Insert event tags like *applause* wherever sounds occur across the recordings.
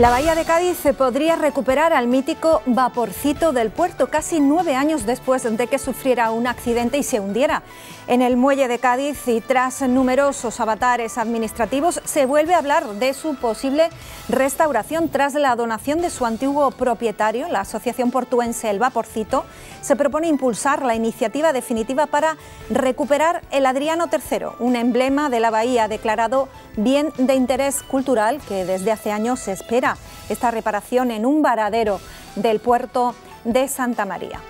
La bahía de Cádiz podría recuperar al mítico vaporcito del puerto casi nueve años después de que sufriera un accidente y se hundiera. En el muelle de Cádiz y tras numerosos avatares administrativos se vuelve a hablar de su posible restauración tras la donación de su antiguo propietario, la Asociación Portuense El Vaporcito. Se propone impulsar la iniciativa definitiva para recuperar el Adriano III, un emblema de la bahía declarado bien de interés cultural que desde hace años se espera esta reparación en un varadero del puerto de Santa María.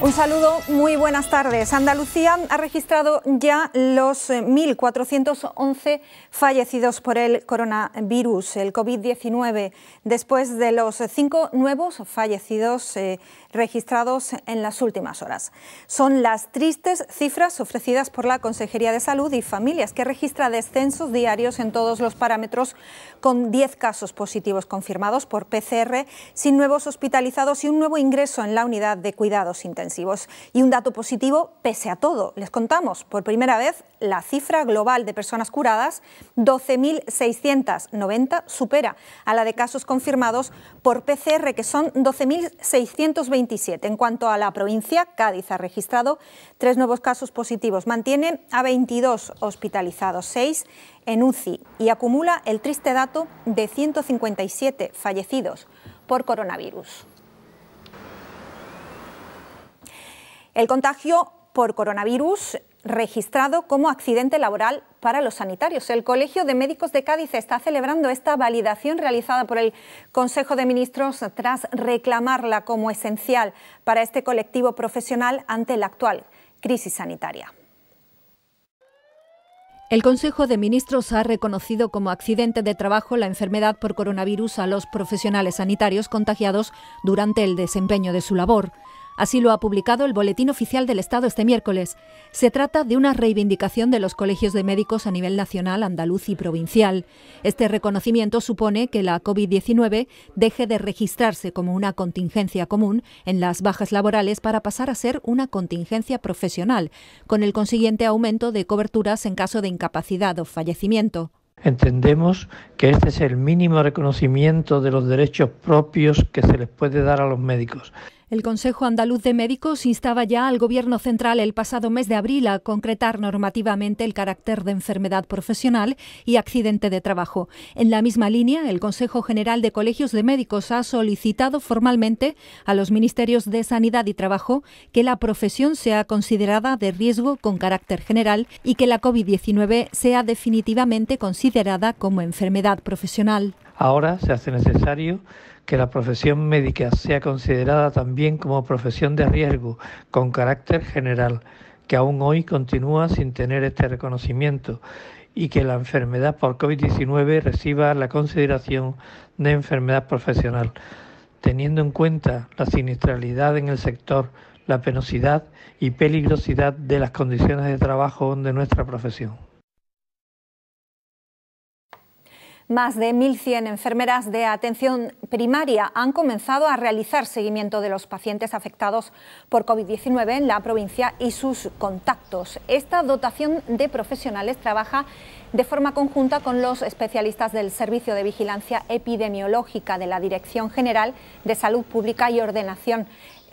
Un saludo, muy buenas tardes. Andalucía ha registrado ya los 1.411 eh, fallecidos por el coronavirus, el COVID-19, después de los eh, cinco nuevos fallecidos eh, registrados en las últimas horas. Son las tristes cifras ofrecidas por la Consejería de Salud y Familias, que registra descensos diarios en todos los parámetros, con 10 casos positivos confirmados por PCR, sin nuevos hospitalizados y un nuevo ingreso en la unidad de cuidados intensivos. Y un dato positivo, pese a todo, les contamos, por primera vez la cifra global de personas curadas, 12.690, supera a la de casos confirmados por PCR, que son 12.627. En cuanto a la provincia, Cádiz ha registrado tres nuevos casos positivos, mantiene a 22 hospitalizados, 6 en UCI y acumula el triste dato de 157 fallecidos por coronavirus. El contagio por coronavirus registrado como accidente laboral para los sanitarios. El Colegio de Médicos de Cádiz está celebrando esta validación realizada por el Consejo de Ministros tras reclamarla como esencial para este colectivo profesional ante la actual crisis sanitaria. El Consejo de Ministros ha reconocido como accidente de trabajo la enfermedad por coronavirus a los profesionales sanitarios contagiados durante el desempeño de su labor. Así lo ha publicado el Boletín Oficial del Estado este miércoles. Se trata de una reivindicación de los colegios de médicos a nivel nacional, andaluz y provincial. Este reconocimiento supone que la COVID-19 deje de registrarse como una contingencia común en las bajas laborales para pasar a ser una contingencia profesional, con el consiguiente aumento de coberturas en caso de incapacidad o fallecimiento. Entendemos que este es el mínimo reconocimiento de los derechos propios que se les puede dar a los médicos. El Consejo Andaluz de Médicos instaba ya al Gobierno Central el pasado mes de abril a concretar normativamente el carácter de enfermedad profesional y accidente de trabajo. En la misma línea, el Consejo General de Colegios de Médicos ha solicitado formalmente a los Ministerios de Sanidad y Trabajo que la profesión sea considerada de riesgo con carácter general y que la COVID-19 sea definitivamente considerada como enfermedad profesional. Ahora se hace necesario que la profesión médica sea considerada también como profesión de riesgo con carácter general, que aún hoy continúa sin tener este reconocimiento y que la enfermedad por COVID-19 reciba la consideración de enfermedad profesional, teniendo en cuenta la siniestralidad en el sector, la penosidad y peligrosidad de las condiciones de trabajo de nuestra profesión. Más de 1.100 enfermeras de atención primaria han comenzado a realizar seguimiento de los pacientes afectados por COVID-19 en la provincia y sus contactos. Esta dotación de profesionales trabaja de forma conjunta con los especialistas del Servicio de Vigilancia Epidemiológica de la Dirección General de Salud Pública y Ordenación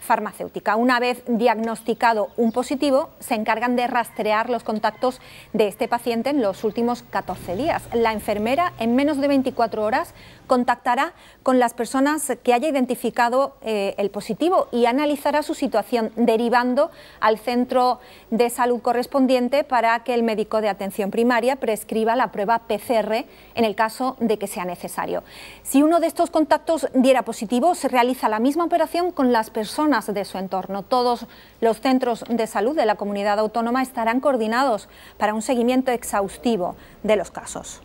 farmacéutica. Una vez diagnosticado un positivo, se encargan de rastrear los contactos de este paciente en los últimos 14 días. La enfermera, en menos de 24 horas, contactará con las personas que haya identificado eh, el positivo y analizará su situación, derivando al centro de salud correspondiente para que el médico de atención primaria prescriba la prueba PCR en el caso de que sea necesario. Si uno de estos contactos diera positivo, se realiza la misma operación con las personas de su entorno. Todos los centros de salud de la comunidad autónoma estarán coordinados para un seguimiento exhaustivo de los casos.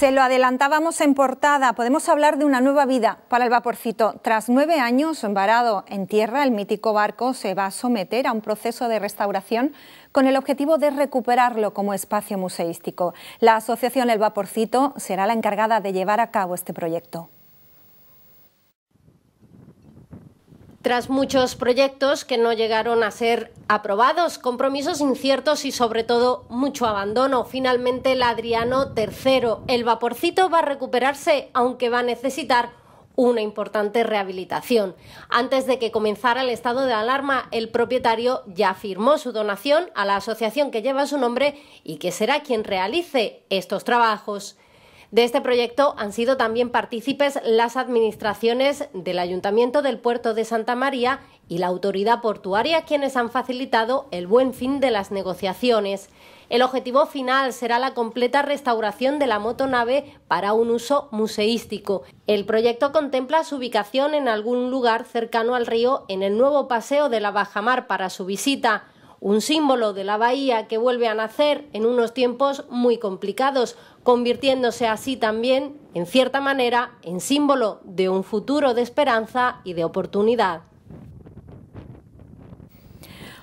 Se lo adelantábamos en portada. Podemos hablar de una nueva vida para el vaporcito. Tras nueve años varado en tierra, el mítico barco se va a someter a un proceso de restauración con el objetivo de recuperarlo como espacio museístico. La asociación El Vaporcito será la encargada de llevar a cabo este proyecto. Tras muchos proyectos que no llegaron a ser aprobados, compromisos inciertos y sobre todo mucho abandono, finalmente el Adriano III, el vaporcito va a recuperarse aunque va a necesitar una importante rehabilitación. Antes de que comenzara el estado de alarma, el propietario ya firmó su donación a la asociación que lleva su nombre y que será quien realice estos trabajos. De este proyecto han sido también partícipes las administraciones del Ayuntamiento del Puerto de Santa María y la autoridad portuaria, quienes han facilitado el buen fin de las negociaciones. El objetivo final será la completa restauración de la motonave para un uso museístico. El proyecto contempla su ubicación en algún lugar cercano al río en el nuevo paseo de la Bajamar para su visita un símbolo de la bahía que vuelve a nacer en unos tiempos muy complicados, convirtiéndose así también, en cierta manera, en símbolo de un futuro de esperanza y de oportunidad.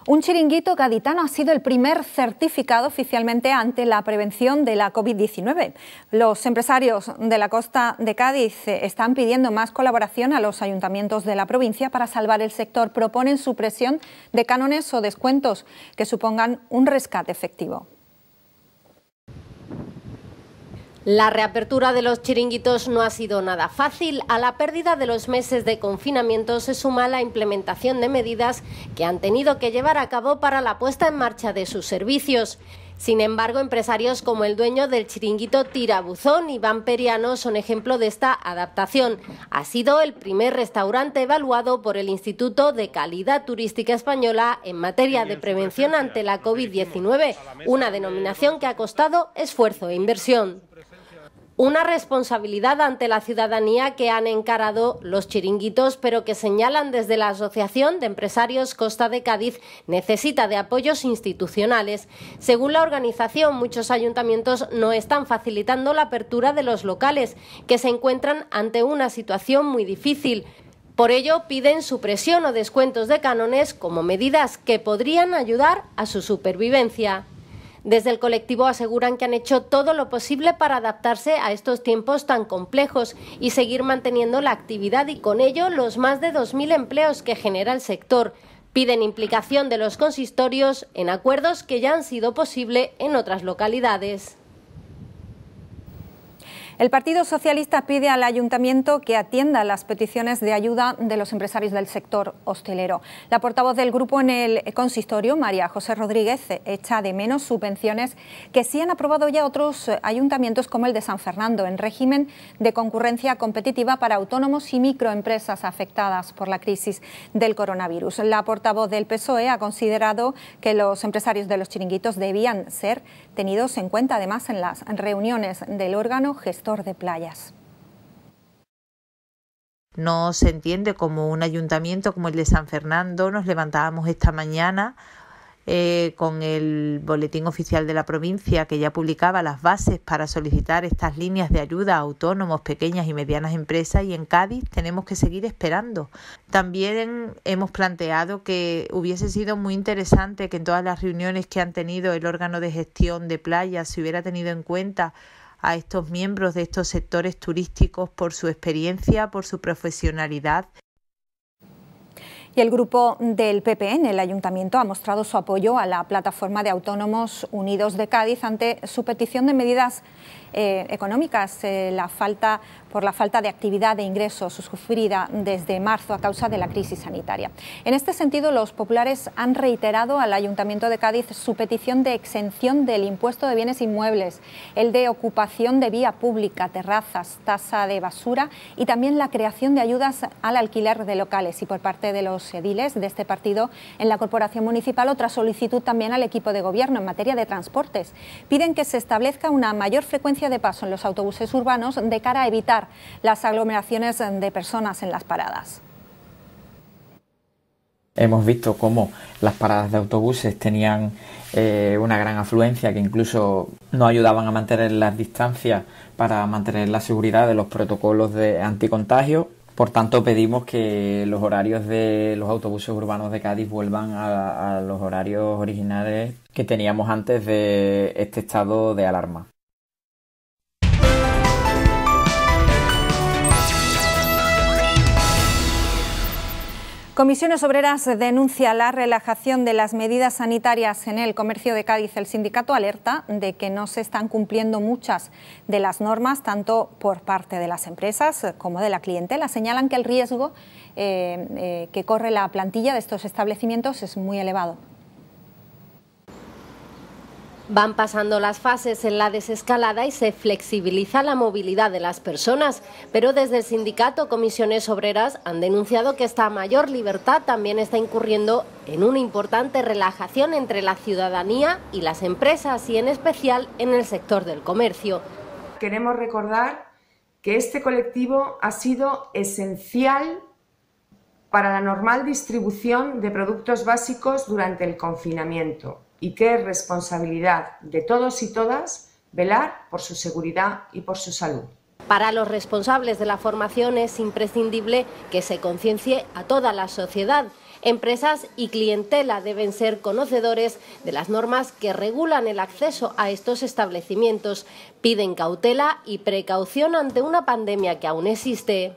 Un chiringuito gaditano ha sido el primer certificado oficialmente ante la prevención de la COVID-19. Los empresarios de la costa de Cádiz eh, están pidiendo más colaboración a los ayuntamientos de la provincia para salvar el sector. Proponen supresión de cánones o descuentos que supongan un rescate efectivo. La reapertura de los chiringuitos no ha sido nada fácil. A la pérdida de los meses de confinamiento se suma la implementación de medidas que han tenido que llevar a cabo para la puesta en marcha de sus servicios. Sin embargo, empresarios como el dueño del chiringuito Tirabuzón, Iván Periano, son ejemplo de esta adaptación. Ha sido el primer restaurante evaluado por el Instituto de Calidad Turística Española en materia de prevención ante la COVID-19, una denominación que ha costado esfuerzo e inversión una responsabilidad ante la ciudadanía que han encarado los chiringuitos, pero que señalan desde la Asociación de Empresarios Costa de Cádiz necesita de apoyos institucionales. Según la organización, muchos ayuntamientos no están facilitando la apertura de los locales, que se encuentran ante una situación muy difícil. Por ello, piden supresión o descuentos de cánones como medidas que podrían ayudar a su supervivencia. Desde el colectivo aseguran que han hecho todo lo posible para adaptarse a estos tiempos tan complejos y seguir manteniendo la actividad y con ello los más de 2.000 empleos que genera el sector. Piden implicación de los consistorios en acuerdos que ya han sido posible en otras localidades. El Partido Socialista pide al Ayuntamiento que atienda las peticiones de ayuda de los empresarios del sector hostelero. La portavoz del grupo en el consistorio, María José Rodríguez, echa de menos subvenciones que sí han aprobado ya otros ayuntamientos como el de San Fernando, en régimen de concurrencia competitiva para autónomos y microempresas afectadas por la crisis del coronavirus. La portavoz del PSOE ha considerado que los empresarios de los chiringuitos debían ser tenidos en cuenta además en las reuniones del órgano gestor de playas. No se entiende como un ayuntamiento como el de San Fernando. Nos levantábamos esta mañana eh, con el boletín oficial de la provincia que ya publicaba las bases para solicitar estas líneas de ayuda a autónomos, pequeñas y medianas empresas y en Cádiz tenemos que seguir esperando. También hemos planteado que hubiese sido muy interesante que en todas las reuniones que han tenido el órgano de gestión de playas se hubiera tenido en cuenta a estos miembros de estos sectores turísticos por su experiencia, por su profesionalidad y el grupo del PPN, e el Ayuntamiento ha mostrado su apoyo a la plataforma de autónomos unidos de Cádiz ante su petición de medidas eh, económicas, eh, la falta, por la falta de actividad de ingresos sufrida desde marzo a causa de la crisis sanitaria. En este sentido, los populares han reiterado al Ayuntamiento de Cádiz su petición de exención del impuesto de bienes inmuebles, el de ocupación de vía pública, terrazas, tasa de basura y también la creación de ayudas al alquiler de locales y por parte de los ediles de este partido en la Corporación Municipal otra solicitud también al equipo de gobierno en materia de transportes. Piden que se establezca una mayor frecuencia de paso en los autobuses urbanos de cara a evitar las aglomeraciones de personas en las paradas. Hemos visto cómo las paradas de autobuses tenían eh, una gran afluencia que incluso no ayudaban a mantener las distancias para mantener la seguridad de los protocolos de anticontagio. Por tanto, pedimos que los horarios de los autobuses urbanos de Cádiz vuelvan a los horarios originales que teníamos antes de este estado de alarma. Comisiones Obreras denuncia la relajación de las medidas sanitarias en el comercio de Cádiz. El sindicato alerta de que no se están cumpliendo muchas de las normas, tanto por parte de las empresas como de la clientela. Señalan que el riesgo eh, eh, que corre la plantilla de estos establecimientos es muy elevado. Van pasando las fases en la desescalada y se flexibiliza la movilidad de las personas, pero desde el sindicato Comisiones Obreras han denunciado que esta mayor libertad también está incurriendo en una importante relajación entre la ciudadanía y las empresas y en especial en el sector del comercio. Queremos recordar que este colectivo ha sido esencial para la normal distribución de productos básicos durante el confinamiento y que es responsabilidad de todos y todas velar por su seguridad y por su salud. Para los responsables de la formación es imprescindible que se conciencie a toda la sociedad. Empresas y clientela deben ser conocedores de las normas que regulan el acceso a estos establecimientos. Piden cautela y precaución ante una pandemia que aún existe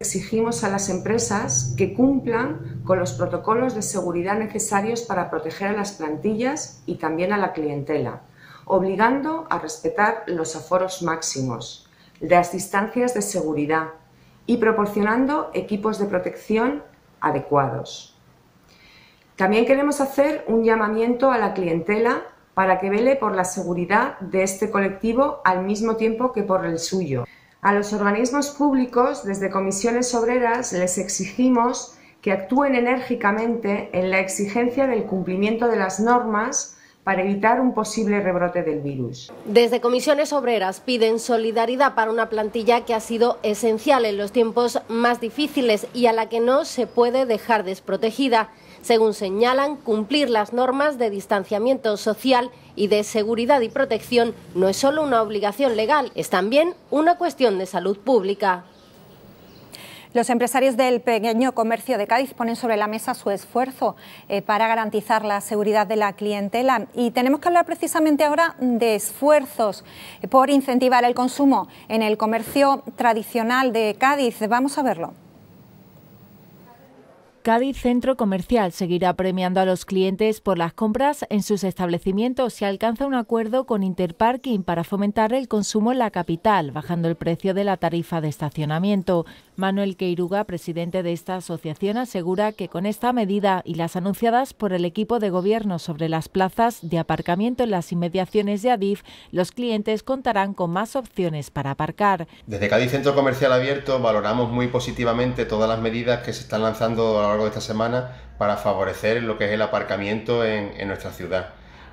exigimos a las empresas que cumplan con los protocolos de seguridad necesarios para proteger a las plantillas y también a la clientela, obligando a respetar los aforos máximos, las distancias de seguridad y proporcionando equipos de protección adecuados. También queremos hacer un llamamiento a la clientela para que vele por la seguridad de este colectivo al mismo tiempo que por el suyo. A los organismos públicos, desde comisiones obreras, les exigimos que actúen enérgicamente en la exigencia del cumplimiento de las normas para evitar un posible rebrote del virus. Desde comisiones obreras piden solidaridad para una plantilla que ha sido esencial en los tiempos más difíciles y a la que no se puede dejar desprotegida según señalan, cumplir las normas de distanciamiento social y de seguridad y protección no es solo una obligación legal, es también una cuestión de salud pública. Los empresarios del pequeño comercio de Cádiz ponen sobre la mesa su esfuerzo eh, para garantizar la seguridad de la clientela y tenemos que hablar precisamente ahora de esfuerzos eh, por incentivar el consumo en el comercio tradicional de Cádiz. Vamos a verlo. Cádiz Centro Comercial seguirá premiando a los clientes por las compras en sus establecimientos si alcanza un acuerdo con Interparking para fomentar el consumo en la capital, bajando el precio de la tarifa de estacionamiento. Manuel Queiruga, presidente de esta asociación, asegura que con esta medida y las anunciadas por el equipo de gobierno sobre las plazas de aparcamiento en las inmediaciones de Adif, los clientes contarán con más opciones para aparcar. Desde Cádiz Centro Comercial Abierto valoramos muy positivamente todas las medidas que se están lanzando a de esta semana para favorecer lo que es el aparcamiento en, nuestra ciudad.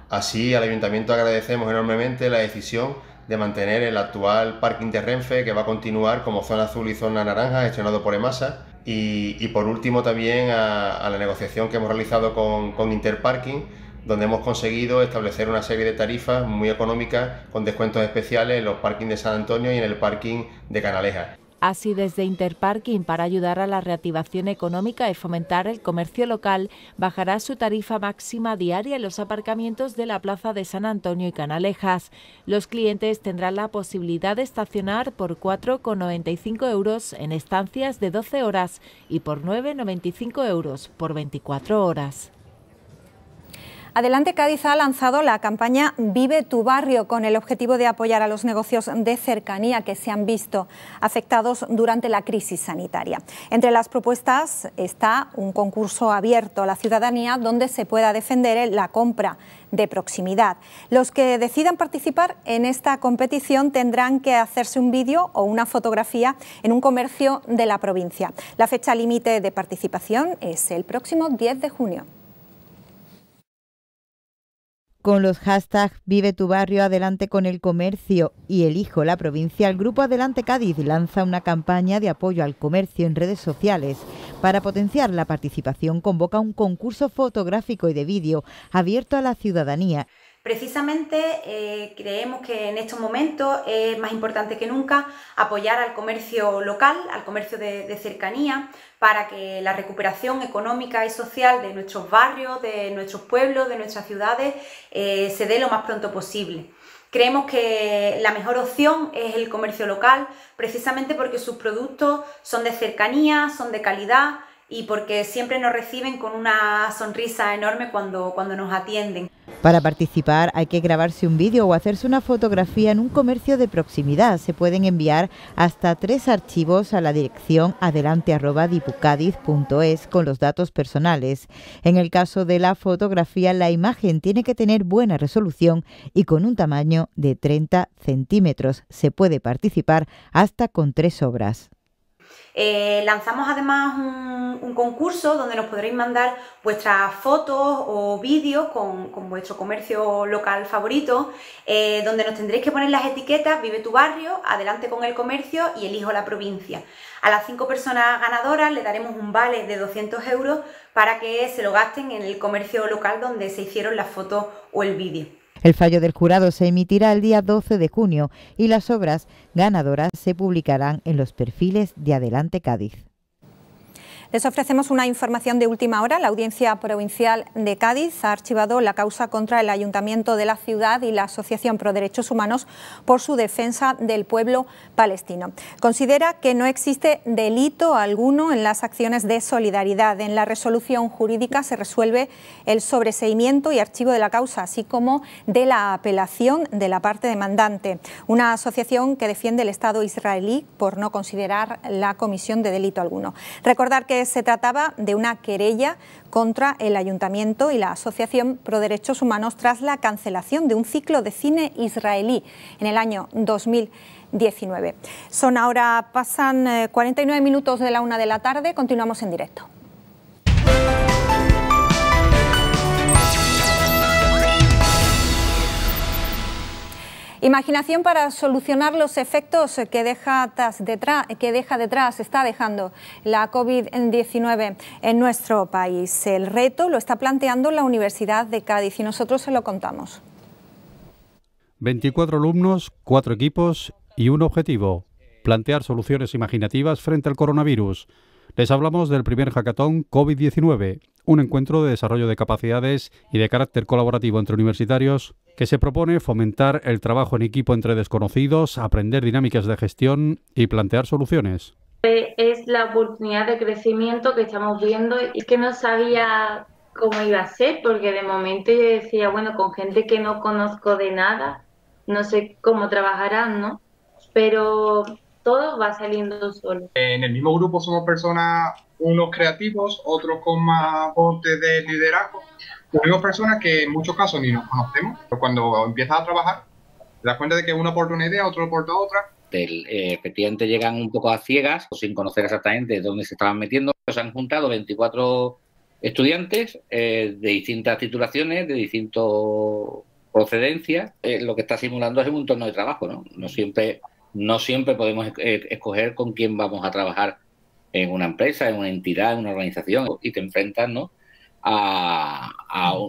Así, al ayuntamiento agradecemos enormemente la decisión de mantener el actual parking de Renfe, que va a continuar como zona azul y zona naranja, gestionado por EMASA. Y, por último, también a, la negociación que hemos realizado con, con Interparking, donde hemos conseguido establecer una serie de tarifas muy económicas con descuentos especiales en los parkings de San Antonio y en el parking de Canaleja así desde Interparking para ayudar a la reactivación económica y fomentar el comercio local, bajará su tarifa máxima diaria en los aparcamientos de la Plaza de San Antonio y Canalejas. Los clientes tendrán la posibilidad de estacionar por 4,95 euros en estancias de 12 horas y por 9,95 euros por 24 horas. Adelante Cádiz ha lanzado la campaña Vive tu barrio con el objetivo de apoyar a los negocios de cercanía que se han visto afectados durante la crisis sanitaria. Entre las propuestas está un concurso abierto a la ciudadanía donde se pueda defender la compra de proximidad. Los que decidan participar en esta competición tendrán que hacerse un vídeo o una fotografía en un comercio de la provincia. La fecha límite de participación es el próximo 10 de junio con los hashtags Vive tu barrio, Adelante con el comercio y Elijo la provincia, el Grupo Adelante Cádiz lanza una campaña de apoyo al comercio en redes sociales. Para potenciar la participación convoca un concurso fotográfico y de vídeo abierto a la ciudadanía Precisamente eh, creemos que en estos momentos es más importante que nunca apoyar al comercio local, al comercio de, cercanía, para que la recuperación económica y social de nuestros barrios, de nuestros pueblos, de nuestras ciudades, eh, se dé lo más pronto posible. Creemos que la mejor opción es el comercio local, precisamente porque sus productos son de cercanía, son de calidad, y porque siempre nos reciben con una sonrisa enorme cuando, cuando nos atienden. Para participar hay que grabarse un vídeo o hacerse una fotografía en un comercio de proximidad. Se pueden enviar hasta tres archivos a la dirección adelante.dipucadiz.es con los datos personales. En el caso de la fotografía, la imagen tiene que tener buena resolución y con un tamaño de 30 centímetros. Se puede participar hasta con tres obras. Eh, lanzamos además un, concurso donde nos podréis mandar vuestras fotos o vídeos con, vuestro comercio local favorito, eh, donde nos tendréis que poner las etiquetas Vive tu barrio, Adelante con el comercio y Elijo la provincia. A las cinco personas ganadoras le daremos un vale de 200 euros para que se lo gasten en el comercio local donde se hicieron las fotos o el vídeo. El fallo del jurado se emitirá el día 12 de junio y las obras ganadoras se publicarán en los perfiles de Adelante Cádiz. Les ofrecemos una información de última hora. La Audiencia Provincial de Cádiz ha archivado la causa contra el Ayuntamiento de la ciudad y la Asociación Pro Derechos Humanos por su defensa del pueblo palestino. Considera que no existe delito alguno en las acciones de solidaridad. En la resolución jurídica se resuelve el sobreseimiento y archivo de la causa, así como de la apelación de la parte demandante. Una asociación que defiende el Estado israelí por no considerar la comisión de delito alguno. Recordar que se trataba de una querella contra el Ayuntamiento y la Asociación Pro Derechos Humanos tras la cancelación de un ciclo de cine israelí en el año 2019. Son ahora, pasan 49 eh, minutos de la una de la tarde, continuamos en directo. Imaginación para solucionar los efectos que deja, detrás, que deja detrás, está dejando la COVID-19 en nuestro país. El reto lo está planteando la Universidad de Cádiz y nosotros se lo contamos. 24 alumnos, 4 equipos y un objetivo, plantear soluciones imaginativas frente al coronavirus. Les hablamos del primer hackathon COVID-19, un encuentro de desarrollo de capacidades y de carácter colaborativo entre universitarios que se propone fomentar el trabajo en equipo entre desconocidos, aprender dinámicas de gestión y plantear soluciones. Eh, es la oportunidad de crecimiento que estamos viendo y que no sabía cómo iba a ser, porque de momento yo decía, bueno, con gente que no conozco de nada, no sé cómo trabajarán, ¿no? Pero todo va saliendo solo. En el mismo grupo somos personas unos creativos, otros con más aporte de liderazgo. Tenemos personas que en muchos casos ni nos conocemos, pero cuando empiezas a trabajar, te das cuenta de que uno aporta una idea, otro aporta otra. Del, eh, llegan un poco a ciegas, pues, sin conocer exactamente dónde se estaban metiendo. Se pues, han juntado 24 estudiantes eh, de distintas titulaciones, de distintas procedencias. Eh, lo que está simulando es un entorno de trabajo, ¿no? No siempre, no siempre podemos eh, escoger con quién vamos a trabajar en una empresa, en una entidad, en una organización, y te enfrentas ¿no? a,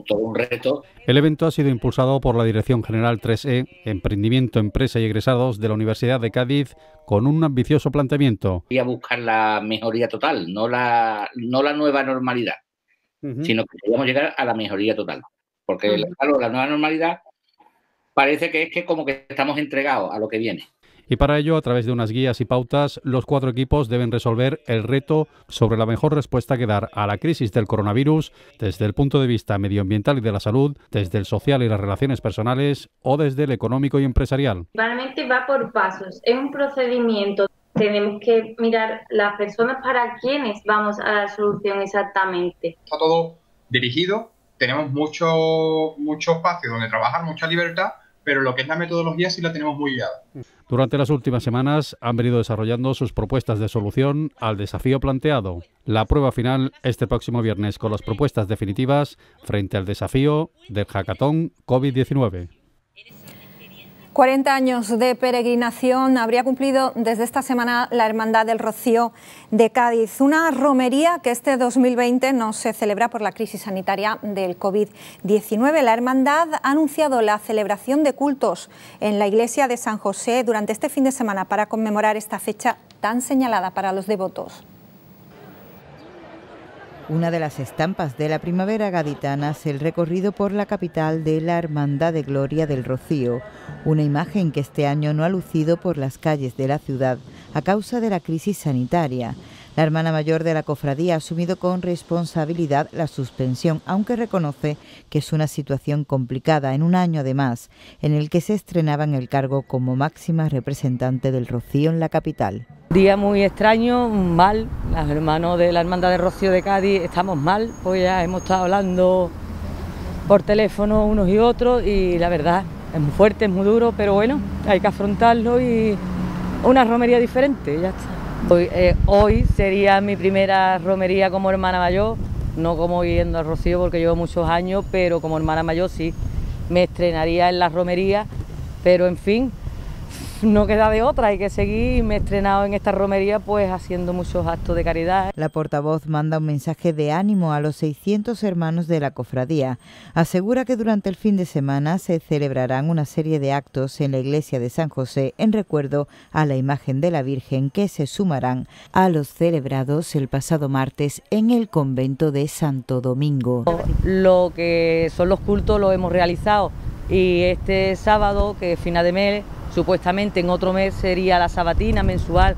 todo un reto. El evento ha sido impulsado por la Dirección General 3E, Emprendimiento, Empresa y Egresados de la Universidad de Cádiz, con un ambicioso planteamiento. Y a buscar la mejoría total, no la, no la nueva normalidad, sino que queríamos llegar a la mejoría total. Porque, la nueva normalidad parece que es que como que estamos entregados a lo que viene. Y para ello, a través de unas guías y pautas, los cuatro equipos deben resolver el reto sobre la mejor respuesta que dar a la crisis del coronavirus desde el punto de vista medioambiental y de la salud, desde el social y las relaciones personales o desde el económico y empresarial. Claramente va por pasos, es un procedimiento tenemos que mirar las personas para quienes vamos a la solución exactamente. Está todo dirigido, tenemos mucho, mucho espacio donde trabajar, mucha libertad, pero lo que es la metodología sí la tenemos muy guiada. Durante las últimas semanas han venido desarrollando sus propuestas de solución al desafío planteado. La prueba final este próximo viernes con las propuestas definitivas frente al desafío del hackathon COVID-19. 40 años de peregrinación habría cumplido desde esta semana la Hermandad del Rocío de Cádiz, una romería que este 2020 no se celebra por la crisis sanitaria del COVID-19. La Hermandad ha anunciado la celebración de cultos en la iglesia de San José durante este fin de semana para conmemorar esta fecha tan señalada para los devotos. Una de las estampas de la primavera gaditana es el recorrido por la capital de la Hermandad de Gloria del Rocío, una imagen que este año no ha lucido por las calles de la ciudad a causa de la crisis sanitaria. La hermana mayor de la cofradía ha asumido con responsabilidad la suspensión, aunque reconoce que es una situación complicada en un año además en el que se estrenaba en el cargo como máxima representante del Rocío en la capital. Día muy extraño, mal. Los hermanos de la Hermandad de Rocío de Cádiz estamos mal, pues ya hemos estado hablando por teléfono unos y otros y la verdad es muy fuerte, es muy duro, pero bueno, hay que afrontarlo y una romería diferente, ya está. Eh, hoy, sería mi primera romería como hermana mayor, no como yendo al Rocío porque llevo muchos años, pero como hermana mayor sí, me estrenaría en la romería, pero en fin, *laughs* no queda de otra, hay que seguir. Me he estrenado en esta romería pues haciendo muchos actos de caridad. La portavoz manda un mensaje de ánimo a los 600 hermanos de la cofradía. Asegura que durante el fin de semana se celebrarán una serie de actos en la iglesia de San José en recuerdo a la imagen de la Virgen que se sumarán a los celebrados el pasado martes en el convento de Santo Domingo. Lo que son los cultos lo hemos realizado y este sábado que es final de mes Supuestamente en otro mes sería la sabatina mensual.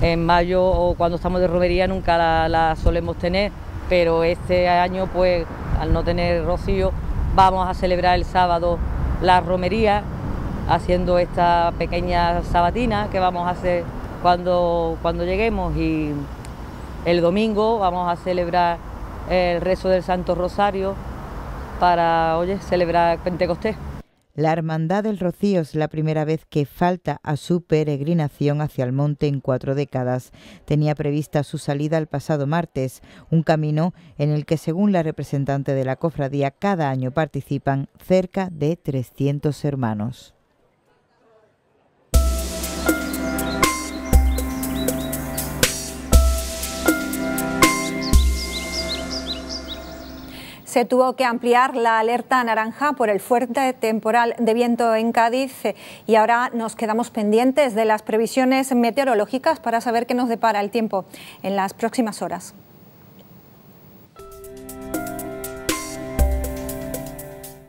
En mayo o cuando estamos de romería nunca la, solemos tener, pero este año pues al no tener rocío vamos a celebrar el sábado la romería haciendo esta pequeña sabatina que vamos a hacer cuando, cuando lleguemos y el domingo vamos a celebrar el rezo del Santo Rosario para oye, celebrar Pentecostés. La Hermandad del Rocío es la primera vez que falta a su peregrinación hacia el monte en cuatro décadas. Tenía prevista su salida el pasado martes, un camino en el que, según la representante de la cofradía, cada año participan cerca de 300 hermanos. se tuvo que ampliar la alerta naranja por el fuerte temporal de viento en Cádiz y ahora nos quedamos pendientes de las previsiones meteorológicas para saber qué nos depara el tiempo en las próximas horas.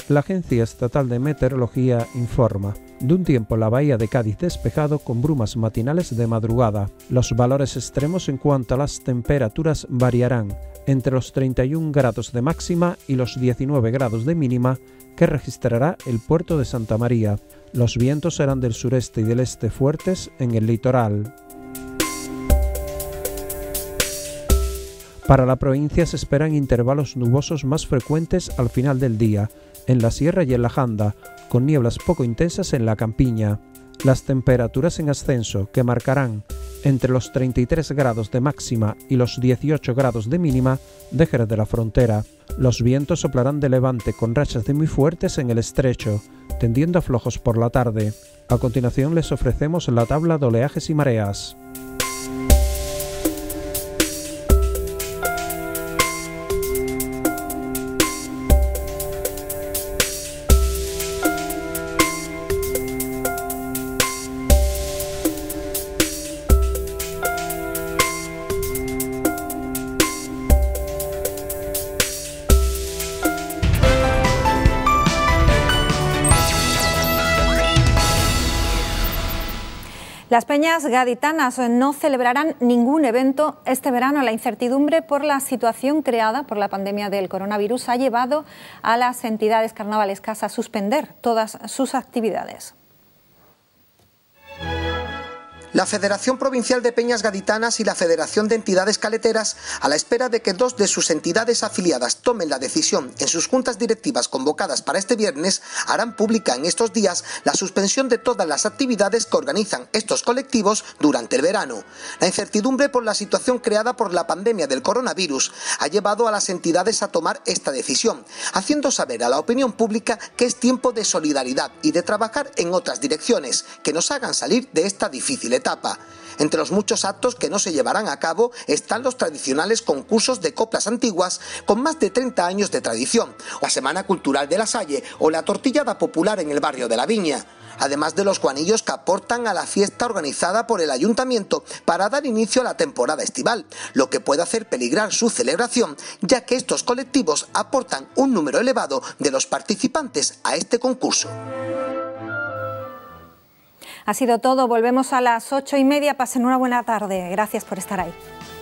La Agencia Estatal de Meteorología informa de un tiempo la bahía de Cádiz despejado con brumas matinales de madrugada. Los valores extremos en cuanto a las temperaturas variarán entre los 31 grados de máxima y los 19 grados de mínima que registrará el puerto de Santa María. Los vientos serán del sureste y del este fuertes en el litoral. Para la provincia se esperan intervalos nubosos más frecuentes al final del día, en la sierra y en la janda, con nieblas poco intensas en la campiña. Las temperaturas en ascenso, que marcarán entre los 33 grados de máxima y los 18 grados de mínima, dejarán de la Frontera. Los vientos soplarán de levante con rachas de muy fuertes en el estrecho, tendiendo a flojos por la tarde. A continuación les ofrecemos la tabla de oleajes y mareas. Las peñas gaditanas no celebrarán ningún evento este verano. La incertidumbre por la situación creada por la pandemia del coronavirus ha llevado a las entidades carnavalescas a suspender todas sus actividades la Federación Provincial de Peñas Gaditanas y la Federación de Entidades Caleteras, a la espera de que dos de sus entidades afiliadas tomen la decisión en sus juntas directivas convocadas para este viernes, harán pública en estos días la suspensión de todas las actividades que organizan estos colectivos durante el verano. La incertidumbre por la situación creada por la pandemia del coronavirus ha llevado a las entidades a tomar esta decisión, haciendo saber a la opinión pública que es tiempo de solidaridad y de trabajar en otras direcciones que nos hagan salir de esta difícil etapa. Entre los muchos actos que no se llevarán a cabo están los tradicionales concursos de coplas antiguas con más de 30 años de tradición, la Semana Cultural de la Salle o la Tortillada Popular en el barrio de la Viña, además de los guanillos que aportan a la fiesta organizada por el ayuntamiento para dar inicio a la temporada estival, lo que puede hacer peligrar su celebración, ya que estos colectivos aportan un número elevado de los participantes a este concurso. Ha sido todo. Volvemos a las ocho y media. Pasen una buena tarde. Gracias por estar ahí.